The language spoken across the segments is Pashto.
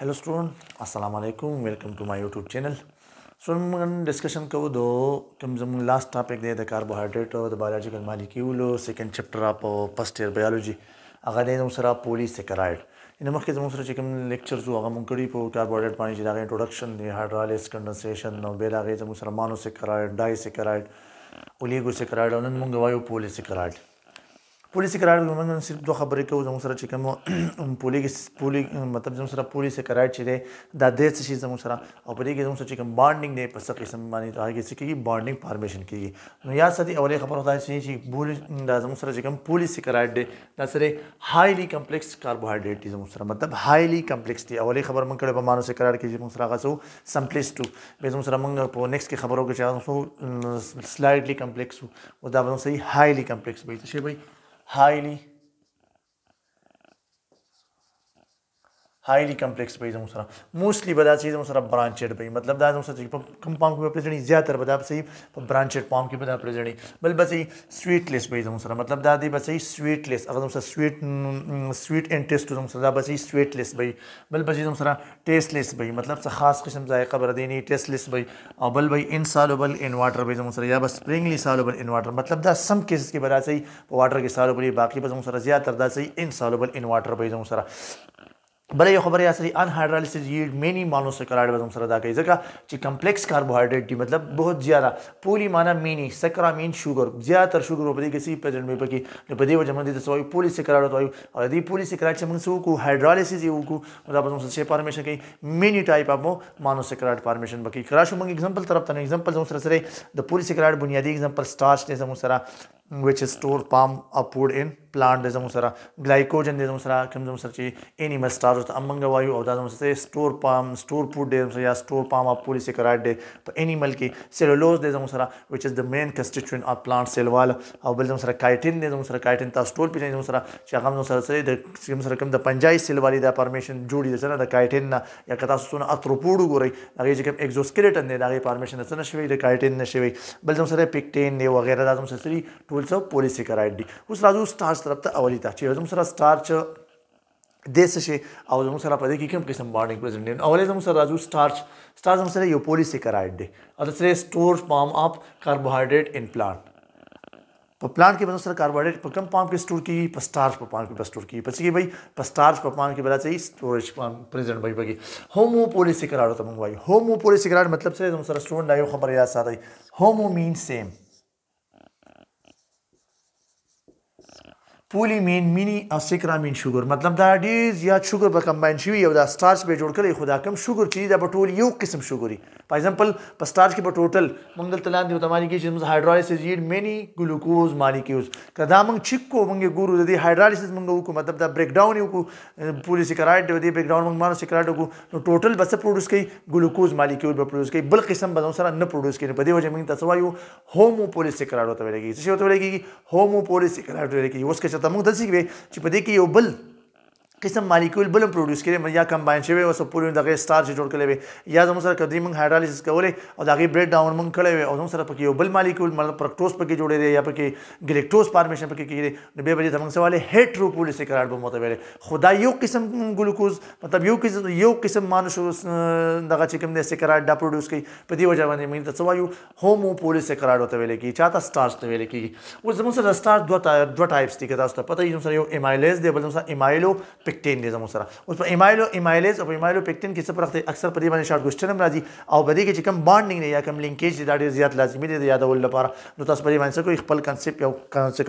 Hello student अस्सलाम वालेकुम welcome to my YouTube channel student discussion को दो कम जम लास्ट टॉपिक दे द कार्बोहाइड्रेट और द बायोलॉजिकल मॉलिक्यूल सेकंड चैप्टर आप first year biology هغه د موږ سره پولیسیکرایډ ان مخکې زموږ سره چې کوم لیکچرز وو هغه مونږ کړي په کاربوهایډریټ باندې چې دا انټروډکشن دی هایډرالیس کنډنسیشن نو بیل هغه زموږ سره مانوسیکرایډ ډایسیکرایډ اولیګوسیکرایډ او نن مونږ وایو پولیسیکرایډ پولیس قرار موږ صرف دوه خبرې کوو زموږ سره چې کوم پولیس پولی مطلب زموږ سره پولیس قرار چې دی دا د څه شي زموږ سره او په دې کې زموږ سره چې کوم بانډینګ دی په څه قسم باندې دا کې څه کېږي بانډینګ فارمیشن کېږي نو یا سدي اولې خبره دا شي چې پولیس دا زموږ سره چې کوم پولیس قرار دی دا سره هایلی کمپلیکس کاربوهایډریټ دی زموږ سره مطلب هایلی کمپلیکس دی اولې خبر موږ کړه په مانو سره قرار کې زموږ سره غاسو سمپلیس ټو به زموږ سره موږ په نیکس کې خبرو کې چې زموږ سلایډلی کمپلیکس او دا به صحیح هایلی کمپلیکس به شي به highly highly complex به زموږ سره موستلی به دا چې زموږ سره برانچډ به مطلب دا زموږ سره چې په کم پام کې به پرځنی زیاتره به دا په صحیح په برانچډ پام کې به دا پرځنی بل به صحیح سویټ لیس به زموږ سره مطلب دا دی به صحیح سویټ لیس هغه زموږ سره سویټ سویټ ان ټیسټ زموږ سره دا به صحیح سویټ لیس به بل به زموږ سره ټیسټ لیس به مطلب څه خاص قسم ذایقه بر دینی ټیسټ لیس به او بل به انسالوبل ان واټر به زموږ سره یا بس سپرینګلی سالوبل ان واټر مطلب دا سم کیسز کې به دا صحیح په واټر کې سالوبل باقي به زموږ سره زیاتره دا صحیح انسالوبل ان واټر به زموږ سره بلې یو خبره اصلي ان هایډرالیسس ییلډ مینی مونوساکرایډ وزم سره دا کوي ځکه چې کمپلیکس کاربوهایډریټ دی مطلب بہت زیاده پولی معنا مینی سکرامین شوګر زیاتره شوګر په دې کې سی پرزنټ مې پکې نو په دې وجه باندې د سوي پولی سکرایډ وایو او دې پولی سکرایډ چې موږ سوکو هایډرالیسس یو کو دا په موږ سره پرمیشن کوي مینی ټایپ اپو مونوساکرایډ پرمیشن پکې کرا شو موږ اگزامپل طرف ته اگزامپل زموږ سره سره د پولی سکرایډ بنیادی اگزامپل سٹارچ دې زموږ سره which is store palm upward in plant د زموږ سره ګلایکوجن د زموږ سره کوم زموږ سره چې اني مستارو ته امنګ وایو او دا زموږ سره سٹور پام سٹور فود د زموږ یا سٹور پام اپ پولیس کرایټ دی په انیمل کې سیلولوز د زموږ سره which is the main constituent of plant cell wall او بل زموږ سره کایټین د زموږ سره کایټین تاسو ټول پیژنئ زموږ سره چې هغه زموږ سره سره د زموږ سره کوم د پنجای سیل والی د فارمیشن جوړی د سره د کایټین نه یا کتا سونه اتروپود ګوري هغه چې کوم اگزوسکلیټن دی د هغه فارمیشن نه شوی د کایټین نه شوی بل زموږ سره پیکټین دی وغیرہ د زموږ سره ټول tables of उस राजू स्टार तरफ अवली अवलिताची सर च देश से आवाजों सर आप देखिए किम किस्म बॉन्डिंग प्रेजेंट है अवले जम सर राजू स्टार्च स्टार हम सर यो पोलिसिकराइड अदर सर स्टोर पाम ऑफ कार्बोहाइड्रेट इन प्लांट पर प्लांट के बदल सर कार्बोहाइड्रेट पर कम पाम के स्टोर की पर स्टार्च पर पाम के पर स्टोर की पची भाई पर स्टार्च पर पाम के बदला चाहिए स्टोरेज पाम प्रेजेंट भाई होमो बगी होमोपोलिसिकराइड होता मंगवाई होमो पोलिस होमोपोलिसिकराइड मतलब से हम सर स्टोर ना खबर याद साथ आई होमो मीन सेम پولیمین مینی او سیکرامین شوګر مطلب دا ډیر زیات شوګر به کمباین شي یو دا سٹارچ به جوړ کړي خدا کم شوګر چې دا ټول یو قسم شوګري فار ایگزامپل په سٹارچ کې په ټوټل موږ دلته لاندې تماري کې چې موږ هایډرالیسس یې مینی ګلوکوز مالیکولز کدا موږ چیک کو موږ ګورو د هایډرالیسس موږ وکړو مطلب دا بریک ډاون یو کو پولی سیکرایټ د بریک ډاون موږ مانو سیکرایټ وکړو نو ټوټل بس پروډوس کوي ګلوکوز مالیکول به پروډوس کوي بل قسم به سره نه پروډوس کوي په دې وجه موږ تاسو وایو هومو پولی سیکرایټ وته ویل کیږي څه وته ویل کیږي هومو پولی سیکرایټ ویل کیږي اوس کې ته موږ داسې کوي چې په دې کې یو بل قسم مالیکول بل پروډوس کړي یا کمباین شوی او سپورې دغه سٹار چې جوړ کړي وي یا زموږ سره کدی موږ هایډرالیسس کولې او دغه بریډ ډاون موږ کړي وي او زموږ سره پکې یو بل مالیکول مطلب پرکټوز پکې جوړې دي یا پکې ګلیکټوز فارمیشن پکې کیږي نو به بجې زموږ سواله هیټروپولیس قرار به متویل خدای یو قسم ګلوکوز مطلب یو قسم یو قسم مانو دغه چې کوم دي سکرار دا پروډوس کوي په دې وجه باندې موږ ته سوایو هوموپولیس قرار وته ویل کی چاته سٹارز ته ویل کی اوس زموږ سره سٹار دوه ټایپس دي که تاسو ته پته یې زموږ سره یو ایمایلیز دی بل زموږ سره ایمایلو پیکټین دی زموږ سره اوس په ایمایلو ایمایلیز او ایمایلو پیکټین کې څه فرق دی اکثر په دې باندې شارټ کوېسچن هم راځي او په دې کې چې کوم بانډینګ دی یا کوم لینکیج دی دا ډېر زیات لازمي دی یادول لپاره نو تاسو په دې باندې کوئی خپل کنسپټ یو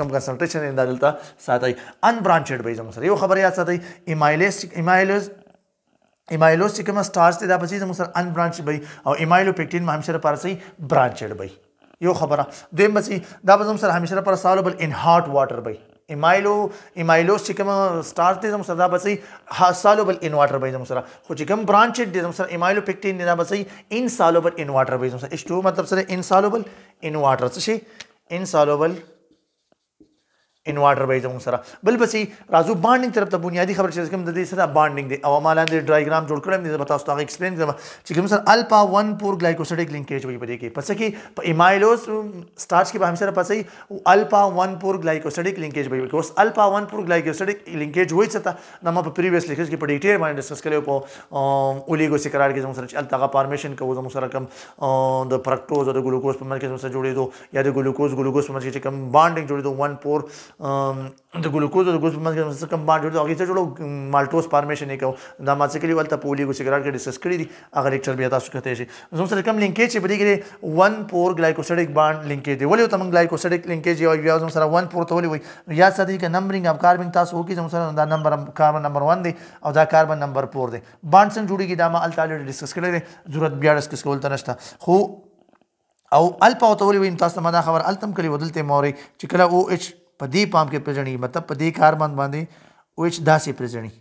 کوم کنسنټریشن نه دلته ساتي ان برانچډ به زموږ سره یو خبر یاد ساتي ایمایلیز ایمایلیز ایمایلوز چې کوم سٹارز دی دا په زموږ سره ان برانچ به او ایمایلو پیکټین ما هم سره پارسي برانچډ به یو خبره دویم بسی دا به زموږ سره همیشه پر سوال بل ان هاټ واټر به ایمایلو ایمایلوس چې کوم سٹار دی زموږ سره بسي سالوبل انورټر به زموږ سره خو چې کوم برانچ دی زموږ سره ایمایلو پکټین دی بسي ان سالوبل انورټر به زموږ سره H2 مطلب سره ان سالوبل انورټر څه شي ان سالوبل انوارټر به زموږ سره بل بسې رازو بانډینګ طرف ته بنیادی خبر چې کوم د دې سره بانډینګ دی او ما لاندې ډایګرام جوړ کړم دې به تاسو ته ایکسپلین کړم چې کوم سره الفا 1 پور ګلایکوسیډیک لینکیج وي پدې کې پس کې په ایمایلوس سٹارچ کې به هم سره پسې الفا 1 پور ګلایکوسیډیک لینکیج وي بیکوز الفا 1 پور ګلایکوسیډیک لینکیج وایي چې دا ما په پریویس لیکچر کې په ډیټیل باندې ډسکس کړو په اولیګو سیکرار کې زموږ سره چې التاغه فارمیشن کوو زموږ سره کوم د فرکټوز او د ګلوکوز په مرکز سره جوړېدو یا د ګلوکوز ګلوکوز په مرکز کې کوم بانډینګ جوړېدو 1 پور د ګلوکوز او د ګلوکوز په منځ کې څه کم باند جوړ هغه چې جوړو مالټوز فارمیشن یې کو دا ما څه کلی ولته پولی ګو سیګریټ کې ډیسکس کړی دي هغه لیکچر بیا تاسو کته شي زموږ سره کم لینکیج چې بری کې 1 پور ګلایکوسیډیک باند لینکیج دی ولې تم ګلایکوسیډیک لینکیج یو بیا زموږ سره 1 پور ته ولې وي یا ساتي کې نمبرینګ اف کاربن تاسو وکي زموږ سره دا نمبر کاربن نمبر 1 دی او دا کاربن نمبر 4 دی باند څنګه جوړیږي دا ما الټالټ ډیسکس کړی دی ضرورت بیا ډیسکس کول ته نشته خو او الپا او تولې ویم تاسو ما دا خبر التم کلی ودلته موري چې کله او ایچ په دې پام کې پېژني مطلب په دې کار باندې باندې او اچ داسې پېژني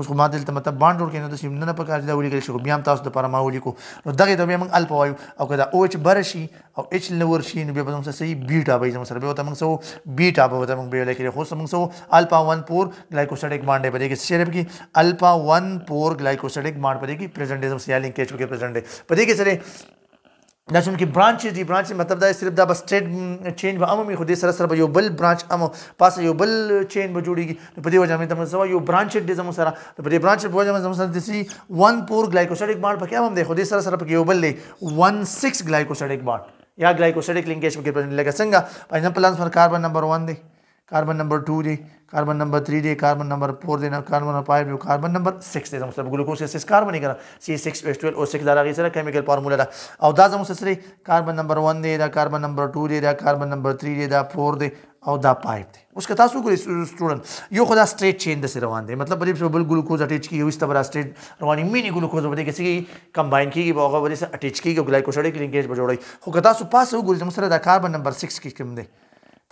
اوس خو ما دلته مطلب باند جوړ کینې تاسو نه په کار دا ولیکل شو بیا هم تاسو د پاره ما ولیکو نو دغه ته موږ الف وایو او کدا او اچ بر شي او اچ لور شي نو بیا به موږ صحیح بیټا به زموږ سره به وته موږ سو بیټا به وته موږ به لیکل خو موږ سو الفا 1 پور گلایکوسیڈک باند به کې سره کې الفا 1 پور گلایکوسیڈک باند به کې پریزنټیزم سیالینګ کې چې پریزنټ په دې کې سره دا چې کې برانچز دي برانچ مطلب دا صرف دا بس سټیټ چینج به عمومي خو دې سره سره به یو بل برانچ امو پاسه یو بل چین به جوړیږي په دې وجه مې تم سوا یو برانچ دې زمو سره په دې برانچ په وجه مې زمو سره د سي 1 پور ګلایکوسیډیک بانډ پکې هم دی خو دې سره سره پکې یو بل دی 16 ګلایکوسیډیک بانډ یا ګلایکوسیډیک لینکیج پکې پېژنل لکه څنګه په ایگزامپل لانس پر کاربن نمبر 1 دی کاربن نمبر 2 دی कार्बन नंबर थ्री दे कार्बन नंबर फोर देना कार्बन नंबर फाइव दे कार्बन नंबर सिक्स देना मतलब ग्लूकोज के सिक्स कार्बन ही करा सी सिक्स एच ट्वेल्व और सिक्स दारा की सर केमिकल फार्मूला दा और दा जमो सर कार्बन नंबर वन दे दा कार्बन नंबर टू दे दा कार्बन नंबर थ्री दे दा फोर दे और दा फाइव दे उसका तासु को स्टूडेंट यो खुदा स्ट्रेट चेन दसे रवान दे मतलब बड़ी बिल्कुल ग्लूकोज अटैच की इस तरह स्ट्रेट रवानी मिनी ग्लूकोज बदे किसी की कंबाइन की की वजह से अटैच की गई ग्लाइकोसाइड की लिंकेज बजोड़ी हो कदा सु पास हो गुलजम सर दा कार्बन नंबर सिक्स की कम दे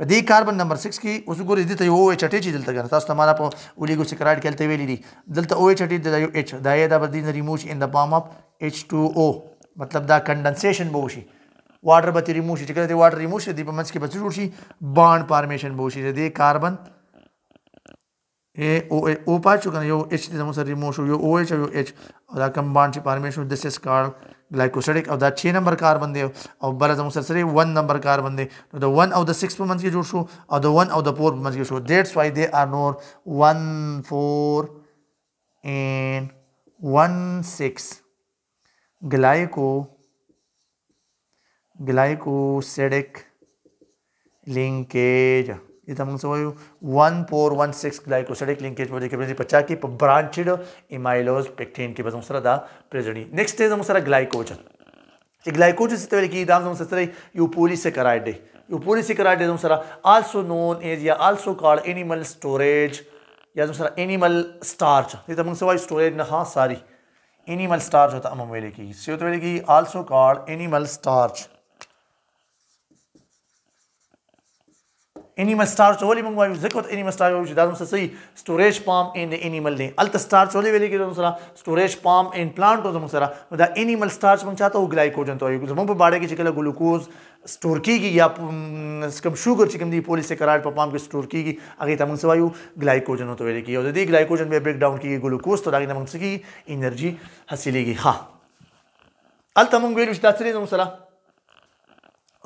په دې کاربن نمبر 6 کې اوس ګورې دې ته یو او ایچ اټ چې دلته غره تاسو ته معنا په اولیګو سیکرایډ کېلته ویلې دي دلته او اچ اټ د یو اچ دا یې دا بدې نه ریموش ان د پام اپ اچ 2 او مطلب دا کنډنسیشن به وشي واټر به ریموش چې کله واټر ریموش دې په منځ کې بچ جوړ شي باند فارمیشن به وشي دې کاربن A O A O پات شو کنه یو H دې زموږ سره ریموش یو او ایچ یو H دا کم باند چې فارمیشن دس از کارل ग्लाइकोसाइडिक अब द छः नंबर कार्बन दे और बरज मुसलसरे वन नंबर कार्बन दे तो the one of the six पर मंच के जोड़ शो और the one of the four पर मंच के शो that's why they are known one four and one six glyco glycosidic linkage ये तो one four one six glycosidic linkage बोलते हैं पचाकी ब्रांचिड इमाइलोज पेक्टेन के बस प्रेजनी नेक्स्ट है ग्लाइकोजन ग्लाइकोजन से तो दाम यू पोलिसैकेराइड यूपोलिसैकेराइड आल्सो नोन एज या आल्सो कॉल्ड एनिमल स्टोरेज या जो सर एनिमल स्टार्च ये तमंग सवाई स्टोरेज ना हाँ सारी एनिमल स्टार्च होता अमम वेले की सो तो वेले की also called animal starch انیمل سٹارچ ولې موږ وایو ځکه ته انیمل سٹارچ وایو چې دا موږ سې سټوریج پام ان د انیمل دی الته سٹارچ ولې ویل کېږي موږ سټوریج پام ان پلانټ او موږ سره دا انیمل سٹارچ موږ چاته او ګلایکوجن ته وایو زموږ په باډه کې چې کله ګلوکوز سٹور کیږي یا کم شوګر چې کوم دی پولیسیکراید په پام کې سٹور کیږي هغه ته موږ وایو ګلایکوجن ته ویل کېږي او د دې ګلایکوجن به بریک ډاون کیږي ګلوکوز ته دا موږ سکی انرژي حاصلېږي ها الته موږ ویلو چې دا سره موږ سره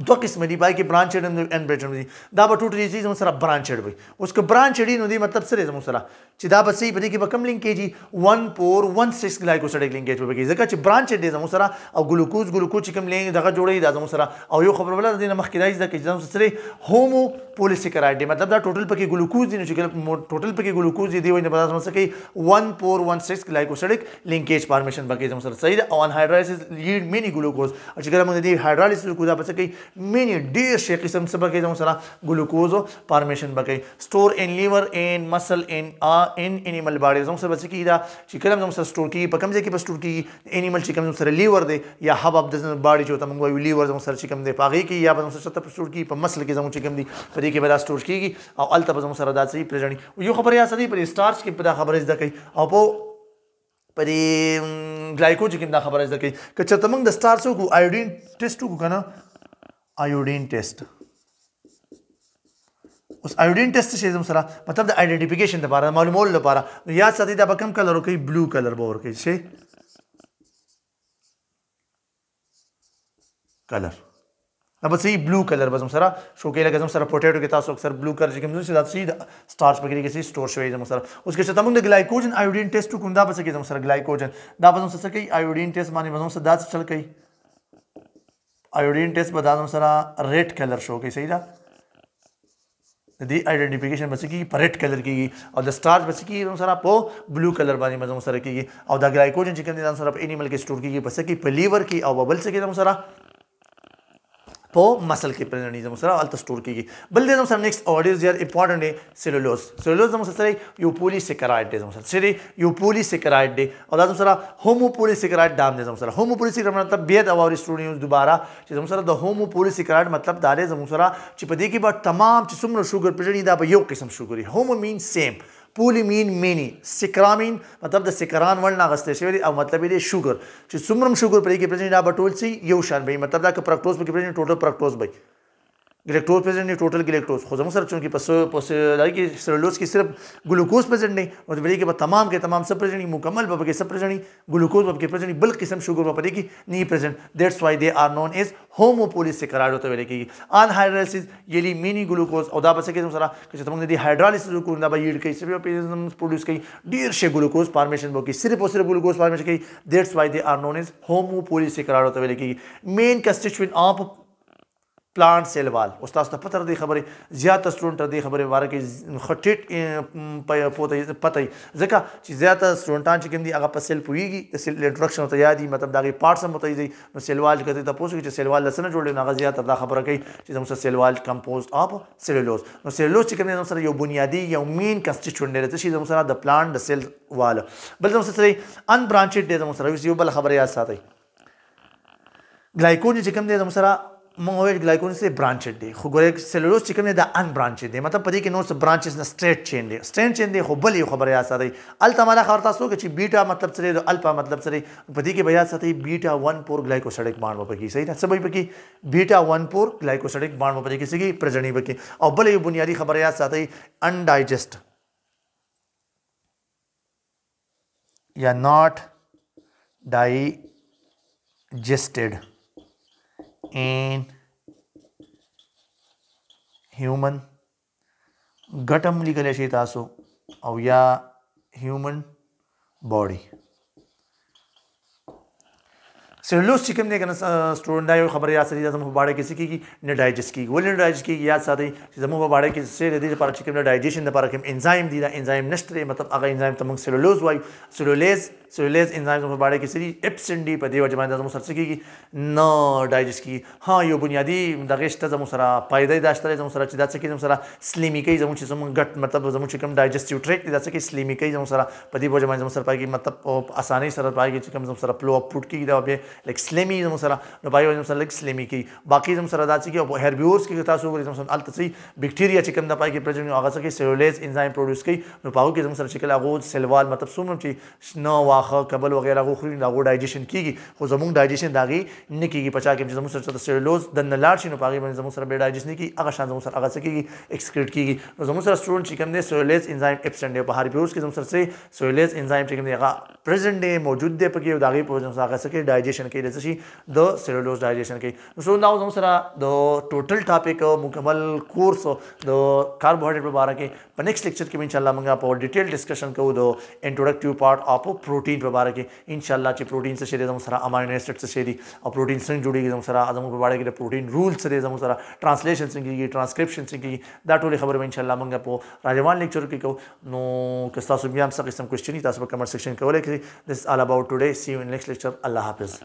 دوه قسم دي پای کې برانچډ اند برانچډ دي دا به ټوټلی چیز موږ سره برانچډ وي اوس که برانچډ نو دی مطلب سره موږ سره چې دا بسې په دې کې به کم لینکیجی 1 پور 16 ګلایکوسایډک لینکیج به کې ځکه چې برانچ دې زمو سره او ګلوکوز ګلوکوز چې کم لینک دغه جوړي دا زمو سره او یو خبر ولر دینه مخکې راځي دا چې زمو سره هومو پولیسیکراید دی مطلب دا ټوټل پکې ګلوکوز دی چې ټوټل پکې ګلوکوز دی وینه به زمو سره کې 1 پور 16 ګلایکوسایډک لینکیج فارمیشن به کې زمو سره صحیح او ان هایدرالیسس لیډ مینی ګلوکوز او چې کله موږ دې هایدرالیسس کو دا بس کې مینی ډیر شی قسم سبا کې زمو سره ګلوکوز فارمیشن به کې سٹور ان لیور ان مسل ان آر ان انیمل باډي زموږ سره څه کیدا چې کلم زموږ سره سٹور کی په کوم ځای کې په سٹور کی انیمل چې کوم سره لیور دی یا هب اپ د باډي چې موږ وایو لیور زموږ سره چې کوم دی پاغي کی یا زموږ سره په سٹور کی په مسل کې زموږ چې کوم دی په دې کې به دا سٹور کیږي او الته زموږ سره دا څه پریژني یو خبره یا سړي پر سٹارچ کې په دا خبره زده کوي او په پرې ګلایکوج کې دا خبره زده کوي که چېرته موږ د سٹارچ کو آیوډین ټیسټ وکړو کنه آیوډین ټیسټ اوس آیوډین ټیسټ شي زم سره مطلب د ائیډینټیفیکیشن لپاره معلومول لپاره یا ساتي دا به کوم کلر وکي بلو کلر به ورکړي شي کلر دا به صحیح بلو کلر به زم سره شو کې لکه زم سره پوټیټو کې تاسو اکثر بلو کلر کې موږ دا صحیح سٹارچ پکې کې سٹور شوی زم سره اوس کې چې تاسو د ګلایکوجن آیوډین ټیسټ کوم دا به کې زم سره ګلایکوجن دا به زم سره کې آیوډین ټیسټ باندې زم سره دا څه چل کوي آیوډین ټیسټ به دا زم سره ریډ کلر شو کې صحیح ده د دې ائیډنټیفیکیشن بس کیږي په ریډ کلر کیږي او د سټارچ بس کیږي هم سره په بلو کلر باندې مزه سره کیږي او د ګلایکوجن چې کوم دي سره په انیمل کې سٹور کیږي بس کی په لیور کې او ببل کې هم سره په مسل کې پلن ارګانیزم سره الته سٹور کیږي بل دې سم نیکست اورډرز یار امپورټنٹ دی سیلولوز سیلولوز زموږ سره یو پولی سیکرایډ دی زموږ سره یو پولی سیکرایډ دی او دا زموږ سره هومو پولی سیکرایډ دام دی زموږ سره هومو پولی سیکرایډ مطلب بیا د اور سټوډیوز دوباره چې زموږ سره د هومو پولی سیکرایډ مطلب دا دی زموږ سره چې په دې کې به تمام چې څومره شوګر پېژنې دا به یو قسم شوګري هومو مین سیم پولیمین مینی سکرامین مطلب د سکران ول نه غستې شوی او مطلب یې شوګر چې څومره شوګر پرې کې پرې نه بټول سي یو شان به مطلب دا ک پرکټوز به کې پرې ټوټل پرکټوز به galactose present नहीं टोटल गलेक्टोज खुद सर चूँकि कि की सिर्फ ग्लूकोज प्रेजेंट नहीं और बड़ी के बाद तमाम के तमाम सब प्रेजेंट मुकम्मल बब के सब प्रेजेंट ग्लूकोज बब के प्रेजेंट नहीं बल्कि किस्म शुगर बब की नहीं present that's why they are known as होमोपोलिस से करार होते वेले की अनहाइड्रालिसिस ये ली मिनी ग्लूकोज और दाबा से किस्म सारा कि तुम यदि हाइड्रालिसिस को दाबा यील्ड कई सिर्फ प्रोड्यूस कई डेढ़ शे ग्लूकोज फार्मेशन बो की सिर्फ और सिर्फ ग्लूकोज फार्मेशन कई that's why they are known as होमोपोलिस से करार होते वेले की main constituent of پلانټ سیل وال اوس تاسو ته پته دی خبره زیات سټډنټ دی خبره واره کې خټټ پته پته ځکه چې زیات سټډنټان چې کوم دی هغه په سیل پویږي د سیل انټروډکشن ته یادي مطلب دغه پارټس هم متوي دي نو سیل وال کې ته پوسو چې سیل وال لسنه جوړل نه غزيات دا خبره کوي چې زموږ سیل وال کمپوزډ اف سیلولوز نو سیلولوز چې کوم دی سره یو بنیادی یو مین کنسټیټوئنټ دی چې زموږ سره د پلانټ د سیل وال بل زموږ سره ان برانچډ دی زموږ سره یو بل خبره یاد ساتي ګلایکوجن چې کوم دی زموږ سره among which glycogen is a branched day. Whereas cellulose chicken is the unbranched day. मतलब पदी कि नोट्स branches ना straight chain day. Straight chain day हो बली हो खबर याद साथी. अल्टा माला खबर तासो कि ची बीटा मतलब सरे तो अल्पा मतलब सरे पदी के भैया साथी beta one four glycosidic bond वापस की सही ना सब भाई की beta one four glycosidic bond वापस की सही प्रजनी बकी और बली बुनियादी खबर याद साथी undigest या not digested in human غټم لیکل شي تاسو او یا هیومن باډي سیلوس چې کوم دی کنه سټوډنټ دا یو خبره یا سړي زموږ په باډه کې څه کیږي نه ډایجست کیږي ولې نه ډایجست کیږي یا ساتي چې زموږ په باډه کې څه دی لپاره چې کوم ډایجیشن لپاره کوم انزایم دی دا انزایم نشته مطلب هغه انزایم ته موږ سیلولوز وایو سیلولیز release enzymes मुबारक की सीरीज एप्सन डी पदेव जमा दजमु सर सकी की न डाइजेस्ट की हाँ यो बुनियादी दगेश ته زمو سره پایدای داشته زمو سره چې دا څه کې زمو سره سلیمی کوي زمو چې زمو غټ مطلب زمو چې کوم ډایجسټیو ټریک دا څه کې سلیمی کوي زمو سره پدې بوجه باندې زمو سره پایږي مطلب اساني سره پایږي چې کوم زمو سره فلو اپ پټ کیږي دا به لیک سلیمی زمو سره نو پایو زمو سره لیک سلیمی کوي باقي زمو سره دا څه کې هربیورز کې تاسو ګورئ زمو سره التسي بیکټیریا چې کوم دا پایږي پرځنه هغه څه کې سیلولیز انزایم پروډوس کوي نو پاو کې زمو سره چې کله هغه سلوال مطلب سومم چې نو واخه کبل وغیرہ غوخري دا غو ډایجیشن کیږي خو زموږ ډایجیشن داغي نه کیږي پچا کې زموږ سره سیلولوز د نلاړ شنو پاغي باندې زموږ سره به ډایجیشن نه کیږي هغه شان زموږ سره هغه څه کیږي ایکسکریټ کیږي نو زموږ سره سټوډنټ چې کوم دي سیلولز انزایم ابسټنټ دی په هر پیوز کې زموږ سره سیلولز انزایم چې کوم دی هغه پریزنت دی موجود دی په کې داغي په وجه هغه څه کې ډایجیشن کې د څه شي د سیلولوز ډایجیشن کې نو نو زموږ سره د ټوټل ټاپک مکمل کورس د کاربوهایډریټ په اړه کې په نیکسټ لیکچر کې ان شاء الله موږ په ډیټیل ډسکشن کوو د انټروډکټیو پارت اف پروټین پروټین په باره کې ان شاء الله چې پروټین څه شي د سره امایو اسید څه شي دي او پروټین څنګه جوړیږي زموږ سره زموږ په باره کې د پروټین رول څه دي زموږ سره ټرانسلیشن څنګه کیږي ټرانسکرپشن څنګه کیږي دا ټول خبره ان شاء الله موږ په راځوان لیکچر کې کوو نو که تاسو بیا هم څه قسم کوشچنی تاسو په کمنټ سیکشن کولای کړئ this all about today see you in next lecture الله حافظ